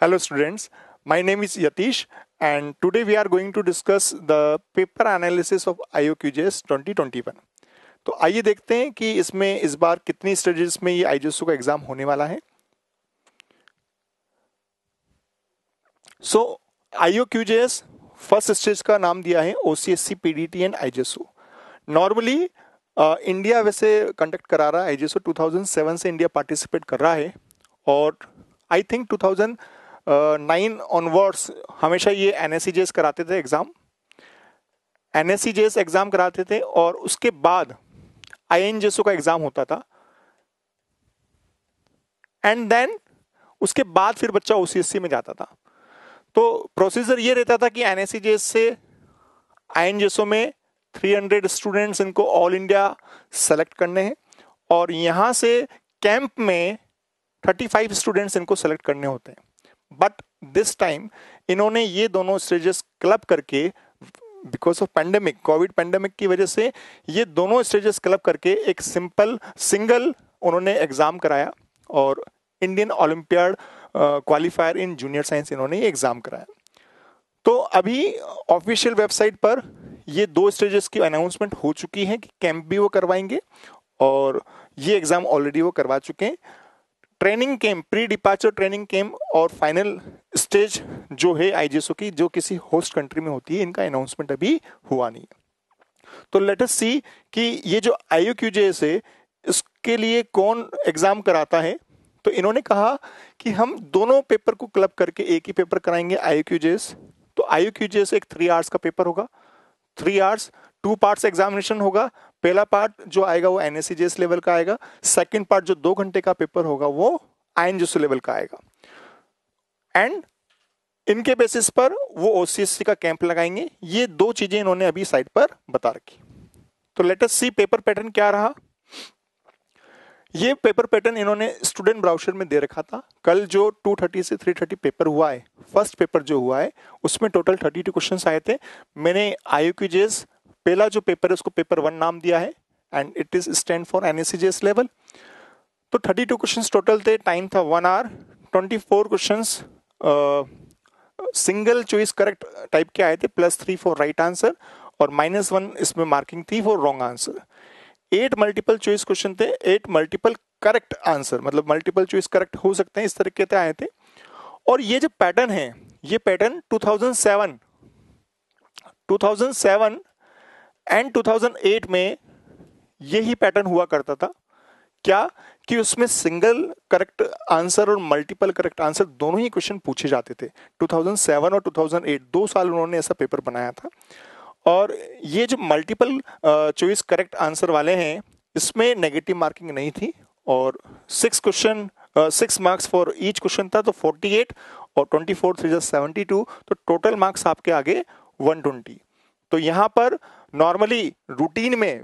Hello students, my name is Yatish and today we are going to discuss the paper analysis of IOQJS 2021. तो आइए देखते हैं कि इसमें इस बार कितनी स्टेजेस में ये आईजीएसओ का एग्जाम होने वाला है so IO IOQJS first stage का नाम दिया है OCSC PDT and IGSO normally India वैसे कंडक्ट करा रहा है आईजीएसओ 2007 से इंडिया पार्टिसिपेट कर रहा है और आई थिंक 2000 नाइन ऑनवर्ड्स हमेशा ये एन कराते थे एग्ज़ाम एन एग्ज़ाम कराते थे और उसके बाद आई एन का एग्ज़ाम होता था एंड देन उसके बाद फिर बच्चा ओ में जाता था तो प्रोसीजर ये रहता था कि एन से आई एन में 300 स्टूडेंट्स इनको ऑल इंडिया सेलेक्ट करने हैं और यहाँ से कैंप में 35 स्टूडेंट्स इनको सेलेक्ट करने होते हैं बट दिस टाइम इन्होंने ये दोनों स्टेजेस क्लब करके because of pandemic COVID pandemic की वजह से ये दोनों स्टेजेस क्लब करके एक सिंपल सिंगल उन्होंने एग्ज़ाम कराया और Indian olympiad qualifier in junior science इन्होंने एग्ज़ाम कराया तो अभी ऑफिशियल वेबसाइट पर ये दो स्टेजेस की अनाउंसमेंट हो चुकी है कि कैंप भी वो करवाएंगे और ये एग्ज़ाम ऑलरेडी वो करवा चुके हैं training camp pre departure training camp और फाइनल स्टेज जो है आईजीएसओ की जो किसी होस्ट कंट्री में होती है इनका अनाउंसमेंट अभी हुआ नहीं है तो लेट अस सी कि ये जो आई यू है इसके लिए कौन एग्जाम कराता है तो इन्होंने कहा कि हम दोनों पेपर को क्लब करके एक ही पेपर कराएंगे आई यू तो आई यू एक थ्री आवर्स का पेपर होगा three hours two parts examination होगा पहला पार्ट जो आएगा वो एन लेवल का आएगा सेकेंड पार्ट जो दो घंटे का पेपर होगा वो आयन लेवल का आएगा एंड इनके बेसिस पर वो ओसीएससी का कैंप लगाएंगे ये दो चीजें इन्होंने अभी साइट पर बता रखी तो लेटेस्ट सी पेपर पैटर्न क्या रहा ये पेपर पैटर्न इन्होंने स्टूडेंट ब्राउशर में दे रखा था कल जो 230 से 330 पेपर हुआ है फर्स्ट पेपर जो हुआ है उसमें टोटल 32 क्वेश्चन आए थे मैंने आई क्यूजेस पहला जो पेपर है उसको पेपर वन नाम दिया है and it is stand for N level तो थर्टी टू क्वेश्चन टोटल थे टाइम था one hour twenty four question single choice correct type के आए थे plus three for right answer और माइनस वन इसमें मार्किंग थी for wrong answer eight multiple choice question थे एट मल्टीपल करेक्ट आंसर मतलब मल्टीपल चॉइस करेक्ट हो सकते हैं इस तरीके से आए थे और ये जो पैटर्न है ये पैटर्न 2007 2007 एंड 2008 में यही पैटर्न हुआ करता था क्या कि उसमें सिंगल करेक्ट आंसर और मल्टीपल करेक्ट आंसर दोनों ही क्वेश्चन पूछे जाते थे 2007 और 2008 दो साल उन्होंने ऐसा पेपर बनाया था और ये जो मल्टीपल चॉइस करेक्ट आंसर वाले हैं इसमें नेगेटिव मार्किंग नहीं थी और six question six marks for each question था तो 48 और 24 फोर थ्री सेवेंटी टू तो टोटल मार्क्स आपके आगे 120 तो यहाँ पर नॉर्मली रूटीन में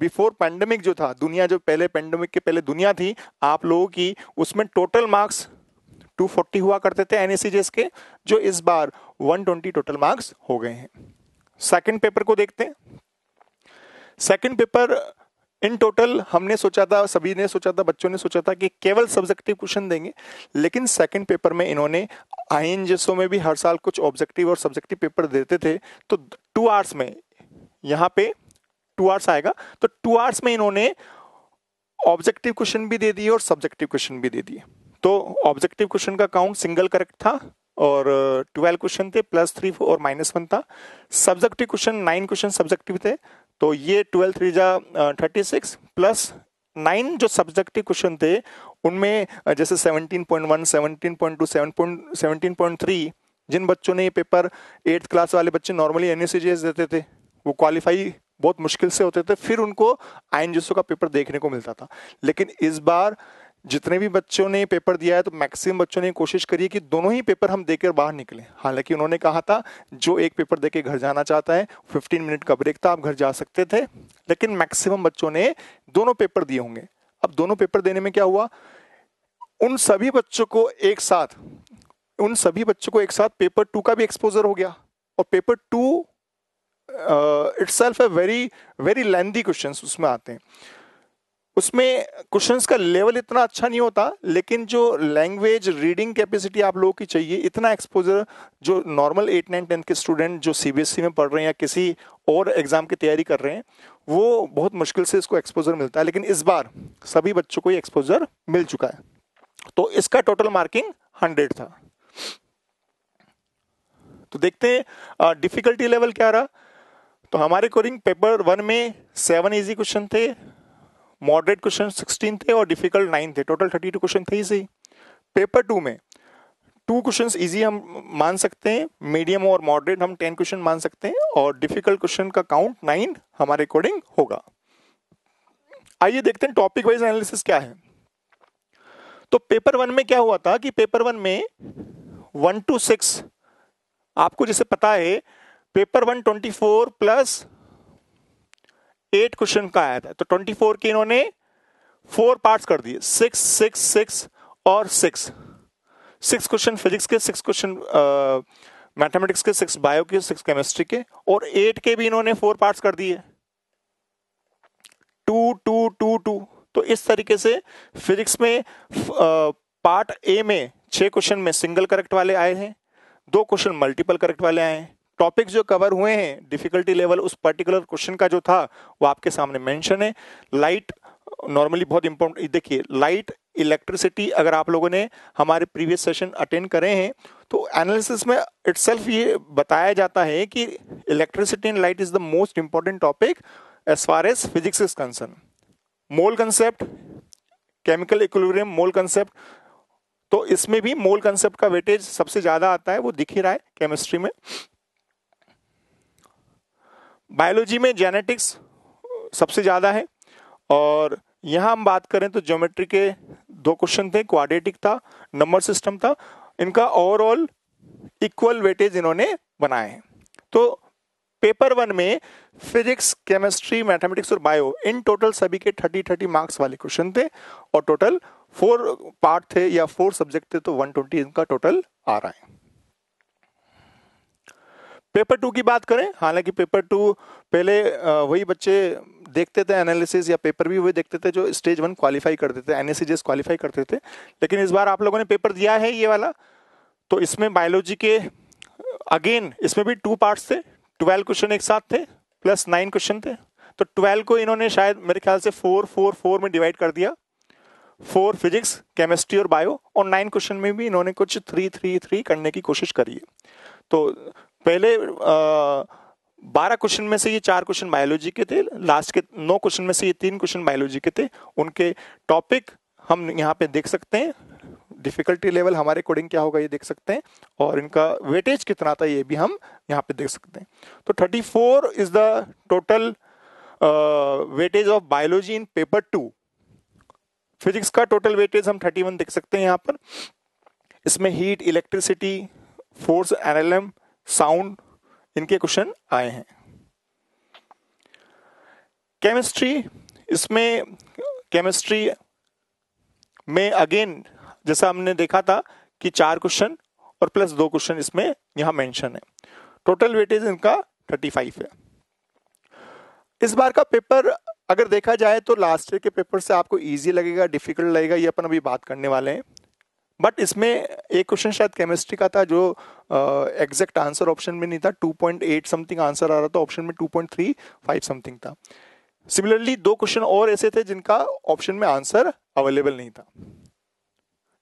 बिफोर पैंडमिक जो था दुनिया जो पहले पैंडमिक के पहले दुनिया थी आप लोगों की उसमें टोटल मार्क्स 240 हुआ करते थे एन के जो इस बार 120 टोटल मार्क्स हो गए हैं सेकंड पेपर को देखते हैं सेकंड पेपर इन टोटल हमने सोचा था सभी ने सोचा था बच्चों ने सोचा था कि केवल सब्जेक्टिव क्वेश्चन देंगे लेकिन सेकंड पेपर में इन्होंने आई एन में भी हर साल कुछ ऑब्जेक्टिव और सब्जेक्टिव पेपर देते थे तो टू आवर्स में यहाँ पे टू आवर्स आएगा तो टू आवर्स में इन्होंने ऑब्जेक्टिव क्वेश्चन भी दे दिए और सब्जेक्टिव क्वेश्चन भी दे दिए तो ऑब्जेक्टिव क्वेश्चन का काउंट सिंगल करेक्ट था और ट्वेल्व क्वेश्चन थे प्लस थ्री और माइनस वन था subjective question nine question subjective थे तो ये ट्वेल्थ थ्री जा थर्टी सिक्स प्लस नाइन जो सब्जेक्टिव क्वेश्चन थे उनमें जैसे seventeen seventeen point point point one two seven seventeen point three जिन बच्चों ने ये पेपर एट्थ क्लास वाले बच्चे नॉर्मली एन देते थे वो क्वालिफाई बहुत मुश्किल से होते थे फिर उनको आई का पेपर देखने को मिलता था लेकिन इस बार जितने भी बच्चों ने पेपर दिया है तो मैक्सिमम बच्चों ने कोशिश करी है कि दोनों ही पेपर हम देकर बाहर निकले हालांकि उन्होंने कहा था जो एक पेपर देके घर जाना चाहता है 15 मिनट का ब्रेक था आप घर जा सकते थे लेकिन मैक्सिमम बच्चों ने दोनों पेपर दिए होंगे अब दोनों पेपर देने में क्या हुआ उन सभी बच्चों को एक साथ उन सभी बच्चों को एक साथ पेपर टू का भी एक्सपोजर हो गया और paper two itself a very very lengthy question उसमें आते हैं उसमें क्वेश्चंस का लेवल इतना अच्छा नहीं होता लेकिन जो लैंग्वेज रीडिंग कैपेसिटी आप लोगों की चाहिए इतना एक्सपोजर जो नॉर्मल एट नाइन टेंथ के स्टूडेंट जो सीबीएसई e में पढ़ रहे हैं या किसी और एग्जाम की तैयारी कर रहे हैं वो बहुत मुश्किल से इसको एक्सपोजर मिलता है लेकिन इस बार सभी बच्चों को ये एक्सपोजर मिल चुका है तो इसका टोटल मार्किंग हंड्रेड था तो देखते हैं डिफिकल्टी लेवल क्या रहा तो हमारे कोरिंग पेपर वन में सेवन इजी क्वेश्चन थे मॉडरेट क्वेश्चन सिक्सटीन थे और डिफिकल्ट नाइन थे टोटल थर्टी टू क्वेश्चन थे ही सही पेपर टू में टू क्वेश्चन इजी हम मान सकते हैं मीडियम और मॉडरेट हम टेन क्वेश्चन मान सकते हैं और डिफिकल्ट क्वेश्चन का काउंट नाइन हमारे अकॉर्डिंग होगा आइए देखते हैं टॉपिक वाइज एनालिसिस क्या है तो पेपर वन में क्या हुआ था कि पेपर वन में वन टू सिक्स आपको जैसे पता है paper one twenty four plus eight question का आया था तो ट्वेंटी फोर के इन्होंने फोर पार्ट कर दिए सिक्स सिक्स सिक्स और सिक्स सिक्स क्वेश्चन फिजिक्स के सिक्स क्वेश्चन मैथमेटिक्स के सिक्स बायो के सिक्स केमिस्ट्री के और एट के भी इन्होंने फोर पार्ट कर दिए टू टू टू टू तो इस तरीके से फिजिक्स में पार्ट ए में छह क्वेश्चन में सिंगल करेक्ट वाले आए हैं दो क्वेश्चन मल्टीपल करेक्ट वाले आए हैं टॉपिक्स जो कवर हुए हैं डिफिकल्टी लेवल उस पर्टिकुलर क्वेश्चन का जो था वो आपके सामने मेंशन है लाइट नॉर्मली बहुत इंपॉर्टेंट देखिए लाइट इलेक्ट्रिसिटी अगर आप लोगों ने हमारे प्रीवियस सेशन अटेंड करे हैं तो एनालिसिस में इट ये बताया जाता है कि electricity and light is the most important topic as far as physics is concern mole concept chemical equilibrium mole concept तो इसमें भी मोल कंसेप्ट का वेटेज सबसे ज़्यादा आता है वो दिख ही रहा है केमिस्ट्री में बायोलॉजी में जेनेटिक्स सबसे ज़्यादा है और यहाँ हम बात करें तो ज्योमेट्री के दो क्वेश्चन थे क्वाड्रेटिक था नंबर सिस्टम था इनका ओवरऑल इक्वल वेटेज इन्होंने बनाए हैं तो पेपर वन में फिजिक्स केमिस्ट्री मैथमेटिक्स और बायो इन टोटल सभी के थर्टी थर्टी मार्क्स वाले क्वेश्चन थे और टोटल फोर पार्ट थे या फोर सब्जेक्ट थे तो वन ट्वेंटी इनका टोटल आ रहा है पेपर टू की बात करें हालांकि पेपर टू पहले वही बच्चे देखते थे एनालिसिस या पेपर भी वही देखते थे जो स्टेज वन क्वालिफाई करते थे एन क्वालिफाई करते थे लेकिन इस बार आप लोगों ने पेपर दिया है ये वाला तो इसमें बायोलॉजी के अगेन इसमें भी टू पार्ट्स थे ट्वेल्व क्वेश्चन एक साथ थे प्लस नाइन क्वेश्चन थे तो ट्वेल्व को इन्होंने शायद मेरे ख्याल से फोर फोर फोर में डिवाइड कर दिया फोर फिजिक्स केमिस्ट्री और बायो और नाइन क्वेश्चन में भी इन्होंने कुछ थ्री थ्री थ्री करने की कोशिश करी है तो पहले बारह क्वेश्चन में से ये चार क्वेश्चन बायोलॉजी के थे लास्ट के नौ क्वेश्चन में से ये तीन क्वेश्चन बायोलॉजी के थे उनके टॉपिक हम यहाँ पे देख सकते हैं डिफिकल्टी लेवल हमारे अकॉर्डिंग क्या होगा ये देख सकते हैं और इनका वेटेज कितना था ये भी हम यहाँ पे देख सकते हैं तो 34 is the total weightage of biology in paper two physics का टोटल वेटेज हम 31 देख सकते हैं यहाँ पर इसमें heat electricity force NLM sound इनके क्वेश्चन आए हैं केमिस्ट्री इसमें केमिस्ट्री में अगेन जैसा हमने देखा था कि चार क्वेश्चन और प्लस दो क्वेश्चन इसमें यहां मेंशन है टोटल वेटेज इनका 35 है इस बार का पेपर अगर देखा जाए तो लास्ट ईयर के पेपर से आपको इजी लगेगा डिफिकल्ट लगेगा ये अपन अभी बात करने वाले हैं बट इसमें एक क्वेश्चन शायद केमिस्ट्री का था जो एग्जैक्ट आंसर ऑप्शन में नहीं था 2.8 समथिंग आंसर आ रहा था ऑप्शन में 2.35 समथिंग था सिमिलरली दो क्वेश्चन और ऐसे थे जिनका ऑप्शन में आंसर अवेलेबल नहीं था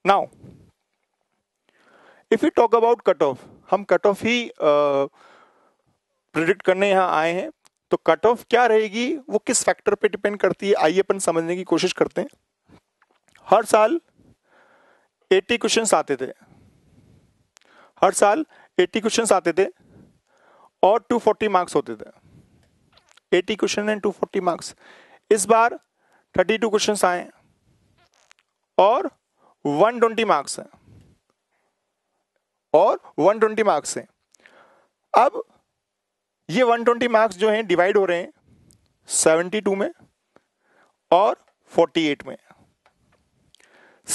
now if you talk about cut off हम कट ऑफ ही प्रिडिक्ट करने यहां आए हैं तो कट ऑफ क्या रहेगी वो किस फैक्टर पे डिपेंड करती है आइए अपन समझने की कोशिश करते हैं हर साल 80 क्वेश्चंस आते थे हर साल 80 क्वेश्चंस आते थे और 240 मार्क्स होते थे 80 क्वेश्चन एंड 240 मार्क्स इस बार 32 क्वेश्चंस आए और 120 मार्क्स है और 120 मार्क्स है अब ये 120 मार्क्स जो हैं डिवाइड हो रहे हैं 72 में और 48 में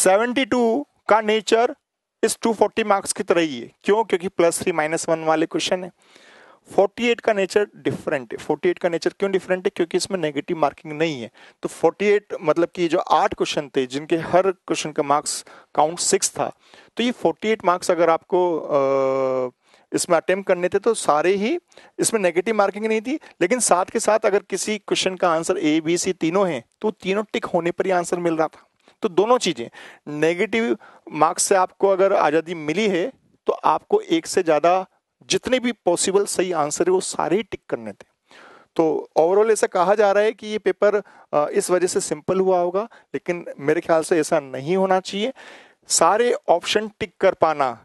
72 का नेचर इस 240 मार्क्स की तरह ही है क्यों क्योंकि प्लस थ्री माइनस वन वाले क्वेश्चन है 48 का नेचर डिफरेंट है 48 का नेचर क्यों डिफरेंट है क्योंकि इसमें नेगेटिव मार्किंग नहीं है तो 48 मतलब कि जो आठ क्वेश्चन थे जिनके हर क्वेश्चन का मार्क्स काउंट सिक्स था तो ये 48 मार्क्स अगर आपको आ, इसमें अटेम्प्ट करने थे तो सारे ही इसमें नेगेटिव मार्किंग नहीं थी लेकिन साथ के साथ अगर किसी क्वेश्चन का आंसर ए बी सी तीनों हैं तो तीनों टिक होने पर ही आंसर मिल रहा था तो दोनों चीजें नेगेटिव मार्क्स से आपको अगर आज़ादी मिली है तो आपको एक से ज़्यादा जितने भी पॉसिबल सही आंसर है वो सारे ही टिक करने थे तो ओवरऑल ऐसा कहा जा रहा है कि ये पेपर इस वजह से सिंपल हुआ होगा लेकिन मेरे ख्याल से ऐसा नहीं होना चाहिए सारे ऑप्शन टिक कर पाना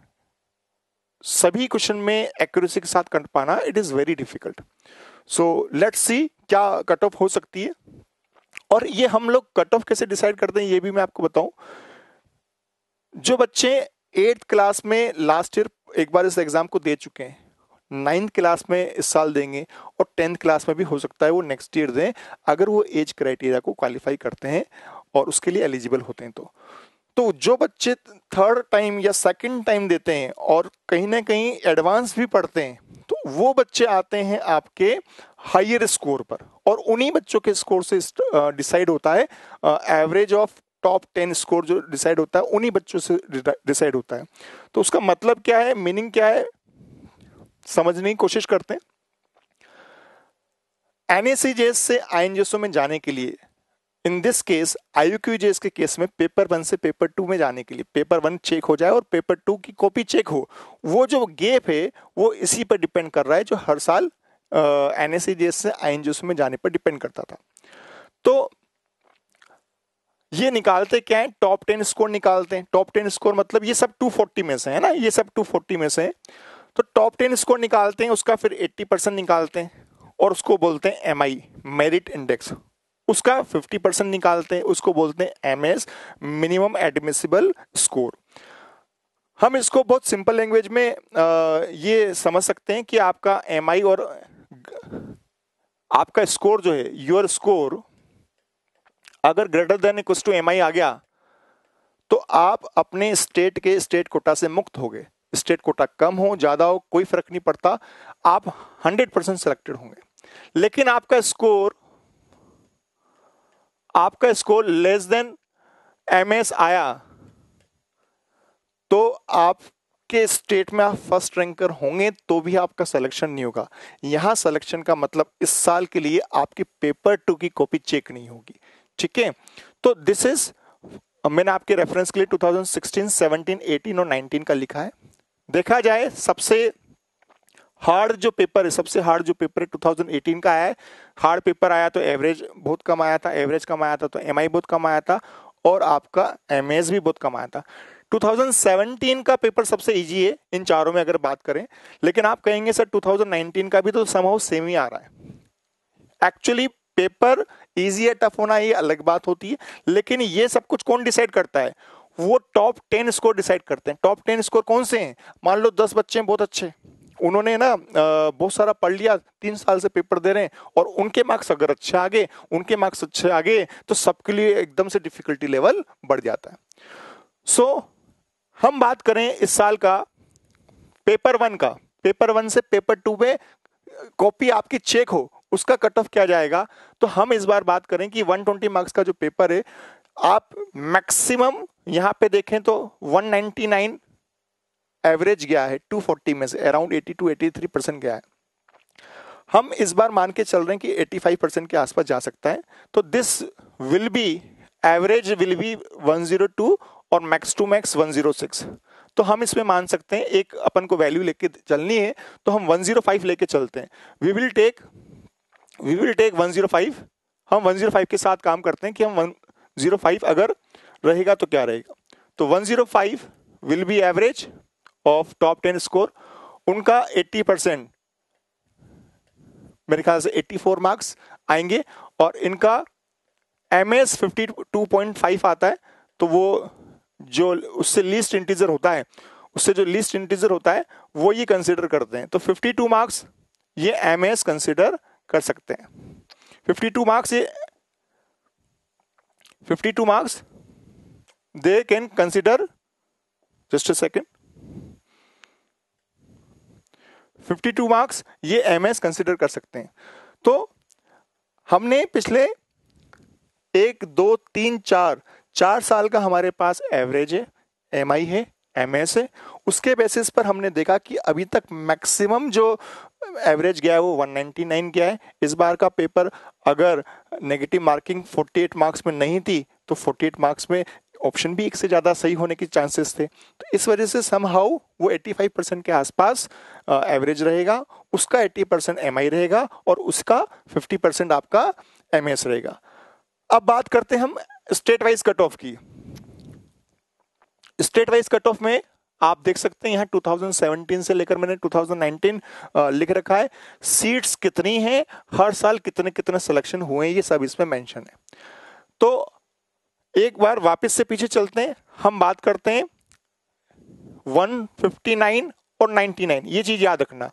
सभी क्वेश्चन में एक्यूरेसी के साथ कर पाना it is very difficult so let's see क्या कट ऑफ हो सकती है और ये हम लोग कट ऑफ कैसे डिसाइड करते हैं ये भी मैं आपको बताऊं जो बच्चे एट्थ क्लास में लास्ट ईयर एक बार इस एग्जाम को दे चुके हैं नाइन्थ क्लास में इस साल देंगे और टेंथ क्लास में भी हो सकता है वो नेक्स्ट ईयर दें अगर वो एज क्राइटेरिया को क्वालिफाई करते हैं और उसके लिए एलिजिबल होते हैं तो तो जो बच्चे थर्ड टाइम या सेकंड टाइम देते हैं और कहीं ना कहीं एडवांस भी पढ़ते हैं तो वो बच्चे आते हैं आपके हाइयर स्कोर पर और उन्हीं बच्चों के स्कोर से डिसाइड होता है average of top ten score जो डिसाइड होता है उन्हीं बच्चों से डिसाइड होता है तो उसका मतलब क्या है मीनिंग क्या है समझने की कोशिश करते हैं एनएसीजेस से आईएनजेसओ में जाने के लिए इन दिस केस आई के केस में पेपर वन से पेपर टू में जाने के लिए पेपर वन चेक हो जाए और पेपर टू की कॉपी चेक हो वो जो गेप है वो इसी पर डिपेंड कर रहा है जो हर साल एन एस से आई में जाने पर डिपेंड करता था तो ये निकालते क्या है टॉप टेन स्कोर निकालते हैं टॉप टेन स्कोर मतलब ये सब फोर्टी में से है ना ये सब फोर्टी में से है तो टॉप टेन स्कोर निकालते हैं उसका फिर एट्टी परसेंट निकालते हैं और उसको बोलते हैं एम आई मेरिट इंडेक्स उसका 50 परसेंट निकालते हैं उसको बोलते हैं M S minimum admissible score हम इसको बहुत सिंपल लैंग्वेज में आ, ये समझ सकते हैं कि आपका एम आई और आपका स्कोर जो है योर स्कोर अगर greater than equal to M आ गया तो आप अपने स्टेट के स्टेट कोटा से मुक्त हो गए स्टेट कोटा कम हो ज़्यादा हो कोई फर्क नहीं पड़ता आप 100 परसेंट सेलेक्टेड होंगे लेकिन आपका स्कोर आपका score less than M S आया तो आपके स्टेट में आप फर्स्ट रैंकर होंगे तो भी आपका सिलेक्शन नहीं होगा यहां सिलेक्शन का मतलब इस साल के लिए आपकी पेपर टू की कॉपी चेक नहीं होगी ठीक है तो दिस इज मैंने आपके रेफरेंस के लिए 2016, 17, 18 और 19 का लिखा है देखा जाए सबसे हार्ड जो पेपर है सबसे हार्ड जो पेपर है 2018 का है हार्ड पेपर आया तो एवरेज बहुत कम आया था एवरेज कम आया था तो एम बहुत कम आया था और आपका एम भी बहुत कम आया था 2017 का पेपर सबसे इजी है इन चारों में अगर बात करें लेकिन आप कहेंगे सर 2019 का भी तो समहाउ सेम ही आ रहा है एक्चुअली पेपर इजी है टफ होना ये अलग बात होती है लेकिन ये सब कुछ कौन डिसाइड करता है वो टॉप टेन स्कोर डिसाइड करते हैं टॉप टेन स्कोर कौन से हैं मान लो दस बच्चे हैं बहुत अच्छे उन्होंने ना बहुत सारा पढ़ लिया तीन साल से पेपर दे रहे हैं और उनके मार्क्स अगर अच्छे आ गए उनके मार्क्स अच्छे आ गए तो सबके लिए एकदम से डिफिकल्टी लेवल बढ़ जाता है सो so, हम बात करें इस साल का पेपर वन का पेपर वन से पेपर टू में कॉपी आपकी चेक हो उसका कट ऑफ क्या जाएगा तो हम इस बार बात करें कि 120 मार्क्स का जो पेपर है आप मैक्सिमम यहाँ पे देखें तो 199 एवरेज गया है 240 में से अराउंड 80 टू 83 परसेंट गया है हम इस बार मान के चल रहे हैं कि 85 परसेंट के आसपास जा सकता है तो this will be average will be 102 और मैक्स टू मैक्स 106 तो हम इसमें मान सकते हैं एक अपन को वैल्यू लेके चलनी है तो हम 105 लेके चलते हैं we will take we will take 105 हम 105 के साथ काम करते हैं कि हम 105 अगर रहेगा तो क्या रहेगा तो 105 will be average of top ten score उनका एट्टी परसेंट मेरे ख्याल से एट्टी फोर मार्क्स आएंगे और इनका एम एस फिफ्टी आता है तो वो जो उससे लीस्ट इंटीजर होता है उससे जो लीस्ट इंटीजर होता है वो ये कंसिडर करते हैं तो फिफ्टी टू मार्क्स ये एम एस कंसिडर कर सकते हैं फिफ्टी टू मार्क्स ये two marks they can consider just a second 52 marks ये एम एस कंसिडर कर सकते हैं तो हमने पिछले एक दो तीन चार चार साल का हमारे पास एवरेज है एम आई है एम एस है उसके बेसिस पर हमने देखा कि अभी तक मैक्सिमम जो एवरेज गया है वो 199 गया है इस बार का पेपर अगर नेगेटिव मार्किंग 48 मार्क्स में नहीं थी तो 48 मार्क्स में ऑप्शन भी एक से ज़्यादा सही होने के चांसेस थे तो इस वजह से सम हाउ वो 85 परसेंट के आसपास एवरेज रहेगा उसका 80 परसेंट एम रहेगा और उसका 50 परसेंट आपका एम रहेगा अब बात करते हैं हम स्टेट वाइज कट ऑफ की स्टेट वाइज कट ऑफ में आप देख सकते हैं यहाँ 2017 से लेकर मैंने 2019 लिख रखा है सीट्स कितनी हैं हर साल कितने कितने सिलेक्शन हुए हैं ये सब इसमें मेंशन है तो एक बार वापस से पीछे चलते हैं हम बात करते हैं 159 और 99 ये चीज याद रखना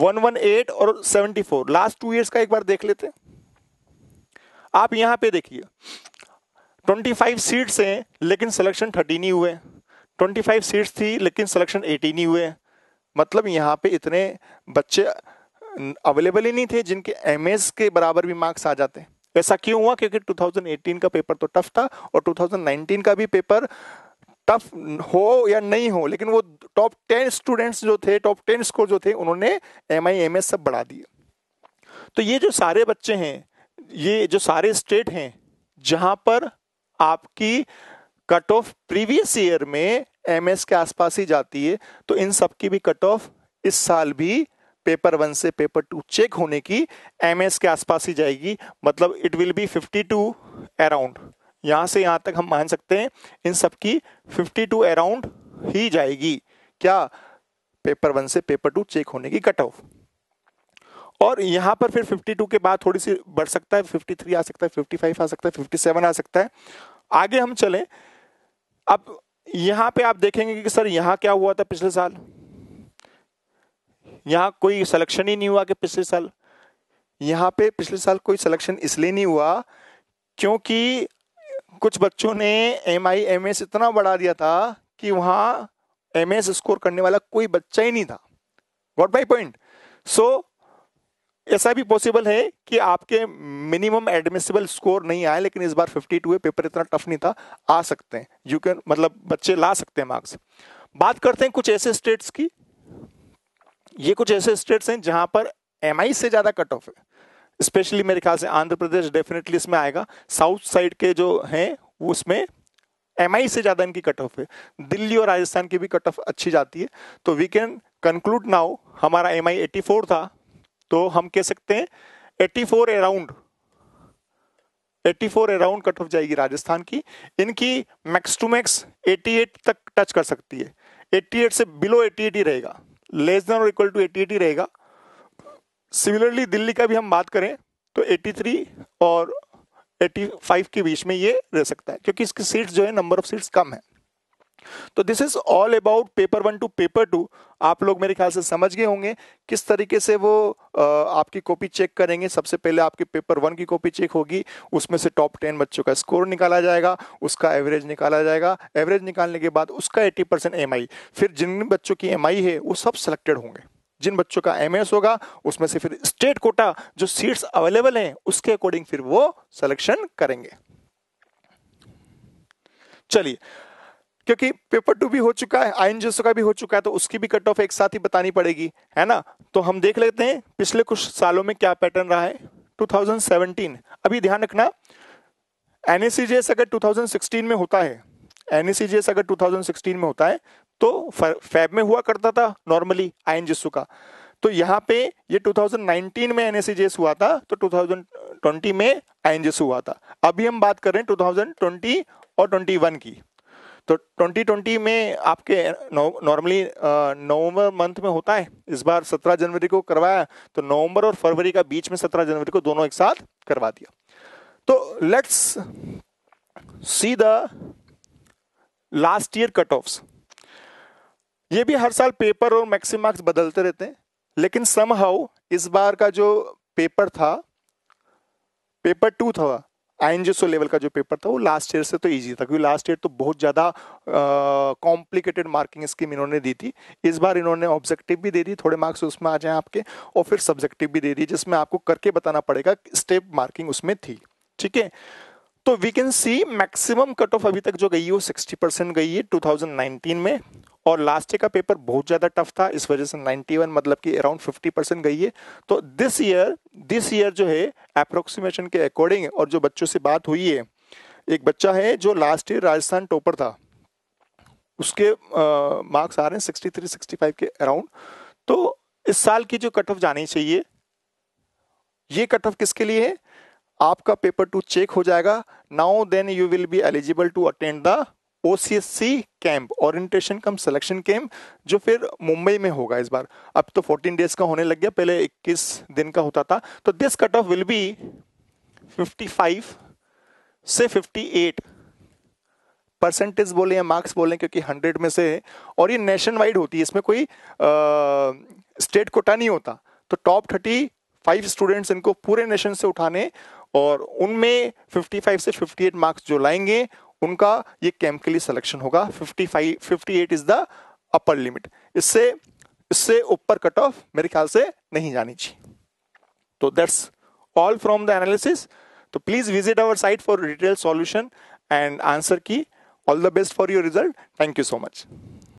118 और 74 लास्ट टू इयर्स का एक बार देख लेते हैं आप यहां पे देखिए 25 सीट्स हैं लेकिन सिलेक्शन 13 ही हुए 25 सीट्स थी लेकिन सिलेक्शन 18 ही हुए मतलब यहाँ पे इतने बच्चे अवेलेबल ही नहीं थे जिनके एम के बराबर भी मार्क्स आ जाते ऐसा क्यों हुआ क्योंकि 2018 का पेपर तो टफ था और 2019 का भी पेपर टफ हो या नहीं हो लेकिन वो टॉप टेन स्टूडेंट्स जो थे टॉप टेन स्कोर जो थे उन्होंने एम आई एम एस सब बढ़ा दिए तो ये जो सारे बच्चे हैं ये जो सारे स्टेट हैं जहां पर आपकी कट ऑफ प्रीवियस ईयर में एम एस के आसपास ही जाती है तो इन सब की भी कट ऑफ इस साल भी पेपर वन से पेपर टू चेक होने की एम के आसपास ही जाएगी मतलब it will be fifty two around यहाँ से यहाँ तक हम मान सकते हैं इन सब की फिफ्टी टू अराउंड ही जाएगी क्या पेपर वन से पेपर टू चेक होने की कट ऑफ और यहाँ पर फिर 52 के बाद थोड़ी सी बढ़ सकता है 53 आ सकता है 55 आ सकता है 57 आ सकता है आगे हम चलें अब यहाँ पे आप देखेंगे कि सर यहाँ क्या हुआ था पिछले साल यहाँ कोई सिलेक्शन ही नहीं हुआ कि पिछले साल यहाँ पे पिछले साल कोई सिलेक्शन इसलिए नहीं हुआ क्योंकि कुछ बच्चों ने एम आई एम एस इतना बढ़ा दिया था कि वहाँ एम एस स्कोर करने वाला कोई बच्चा ही नहीं था वॉट बाई पॉइंट सो ऐसा भी पॉसिबल है कि आपके मिनिमम एडमिसिबल स्कोर नहीं आए लेकिन इस बार 52 है पेपर इतना टफ नहीं था आ सकते हैं यू कैन मतलब बच्चे ला सकते हैं मार्क्स बात करते हैं कुछ ऐसे स्टेट्स की ये कुछ ऐसे स्टेट्स हैं जहां पर एम से ज़्यादा कट ऑफ है स्पेशली मेरे ख्याल से आंध्र प्रदेश डेफिनेटली इसमें आएगा साउथ साइड के जो हैं उसमें एम से ज़्यादा इनकी कट ऑफ है दिल्ली और राजस्थान की भी कट ऑफ अच्छी जाती है तो वी कैन कंक्लूड नाउ हमारा एम आई था तो हम कह सकते हैं four around 84 around cut off जाएगी राजस्थान की इनकी मैक्स टू मैक्स 88 तक टच कर सकती है 88 से बिलो 88 ही रहेगा लेस देन और इक्वल टू एटी एटी रहेगा सिमिलरली दिल्ली का भी हम बात करें तो 83 थ्री और 85 फाइव के बीच में ये रह सकता है क्योंकि इसकी सीट्स जो है नंबर ऑफ सीट्स कम है तो this is all about paper one to paper two आप लोग मेरे ख्याल से समझ गए होंगे किस तरीके से वो आपकी कॉपी चेक करेंगे सबसे पहले आपके पेपर वन की कॉपी चेक होगी उसमें से टॉप टेन बच्चों का स्कोर निकाला जाएगा उसका एवरेज निकाला जाएगा एवरेज निकालने के बाद उसका एट्टी परसेंट एम फिर जिन बच्चों की एम है वो सब सेलेक्टेड होंगे जिन बच्चों का एम होगा उसमें से फिर स्टेट कोटा जो सीट्स अवेलेबल हैं उसके अकॉर्डिंग फिर वो सिलेक्शन करेंगे चलिए क्योंकि पेपर टू भी हो चुका है आयन जसो का भी हो चुका है तो उसकी भी कट ऑफ एक साथ ही बतानी पड़ेगी है ना तो हम देख लेते हैं पिछले कुछ सालों में क्या पैटर्न रहा है 2017 अभी ध्यान रखना एनएसीजीएस अगर 2016 में होता है एनएसीजीएस अगर 2016 में होता है तो फैब में हुआ करता था नॉर्मली आई जिस्सू का तो यहाँ पे ये 2019 में एनएसीजीएस हुआ था तो 2020 में आई जिस्सू हुआ था अभी हम बात कर रहे हैं 2020 और 21 की तो 2020 में आपके नॉर्मली नवंबर मंथ में होता है इस बार 17 जनवरी को करवाया तो नवंबर और फरवरी का बीच में 17 जनवरी को दोनों एक साथ करवा दिया तो let's see the last year cut off ये भी हर साल पेपर और मैक्सिम मार्क्स बदलते रहते हैं लेकिन सम हाउ इस बार का जो पेपर था पेपर टू था आई आइनजेसो लेवल का जो पेपर था वो लास्ट ईयर से तो ईजी था क्योंकि लास्ट ईयर तो बहुत ज़्यादा कॉम्प्लिकेटेड मार्किंग स्कीम इन्होंने दी थी इस बार इन्होंने ऑब्जेक्टिव भी दे दी थोड़े मार्क्स उसमें आ जाए आपके और फिर सब्जेक्टिव भी दे दी जिसमें आपको करके बताना पड़ेगा स्टेप मार्किंग उसमें थी ठीक है तो we can see maximum cut off अभी तक जो गई है वो सिक्सटी परसेंट गई है 2019 में और लास्ट ईयर का पेपर बहुत ज़्यादा टफ था इस वजह से 91 मतलब कि अराउंड 50 परसेंट गई है तो दिस ईयर दिस ईयर जो है अप्रोक्सीमेशन के अकॉर्डिंग और जो बच्चों से बात हुई है एक बच्चा है जो लास्ट ईयर राजस्थान टॉपर था उसके मार्क्स आ रहे हैं सिक्सटी थ्री सिक्सटी फाइव के अराउंड तो इस साल की जो कट ऑफ जानी चाहिए ये कट ऑफ किसके लिए है आपका पेपर टू चेक हो जाएगा now then you will be eligible to attend the O camp orientation cum selection camp जो फिर मुंबई में होगा इस बार अब तो 14 डेज का होने लग गया पहले 21 दिन का होता था तो this cut off will be 55 से 58 परसेंटेज बोले या मार्क्स बोले क्योंकि 100 में से और ये नेशन वाइड होती है इसमें कोई स्टेट कोटा नहीं होता तो टॉप थर्टी फाइव स्टूडेंट्स इनको पूरे नेशन से उठाने और उनमें 55 से 58 मार्क्स जो लाएंगे उनका ये कैंप के लिए सिलेक्शन होगा 55 58 इज द अपर लिमिट इससे इससे ऊपर कट ऑफ मेरे ख्याल से नहीं जानी चाहिए तो that's all from the analysis तो please visit our site for detail solution and answer key all the best for your result thank you so much